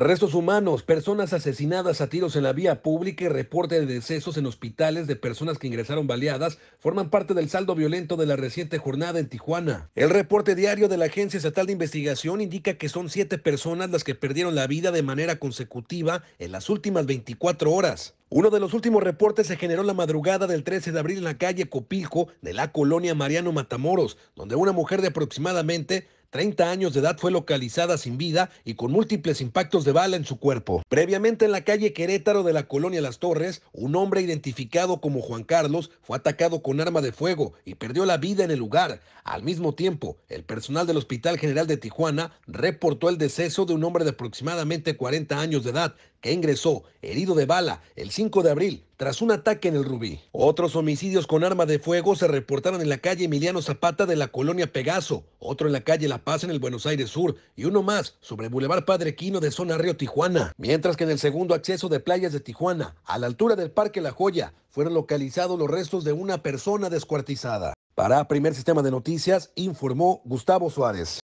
Restos humanos, personas asesinadas a tiros en la vía pública y reporte de decesos en hospitales de personas que ingresaron baleadas forman parte del saldo violento de la reciente jornada en Tijuana. El reporte diario de la Agencia Estatal de Investigación indica que son siete personas las que perdieron la vida de manera consecutiva en las últimas 24 horas. Uno de los últimos reportes se generó la madrugada del 13 de abril en la calle Copilco de la colonia Mariano Matamoros, donde una mujer de aproximadamente 30 años de edad, fue localizada sin vida y con múltiples impactos de bala en su cuerpo. Previamente en la calle Querétaro de la colonia Las Torres, un hombre identificado como Juan Carlos fue atacado con arma de fuego y perdió la vida en el lugar. Al mismo tiempo, el personal del Hospital General de Tijuana reportó el deceso de un hombre de aproximadamente 40 años de edad que ingresó herido de bala el 5 de abril tras un ataque en el Rubí. Otros homicidios con arma de fuego se reportaron en la calle Emiliano Zapata de la colonia Pegaso, otro en la calle La Paz en el Buenos Aires Sur y uno más sobre Boulevard Padre Quino de zona Río Tijuana. Mientras que en el segundo acceso de playas de Tijuana, a la altura del Parque La Joya, fueron localizados los restos de una persona descuartizada. Para Primer Sistema de Noticias, informó Gustavo Suárez.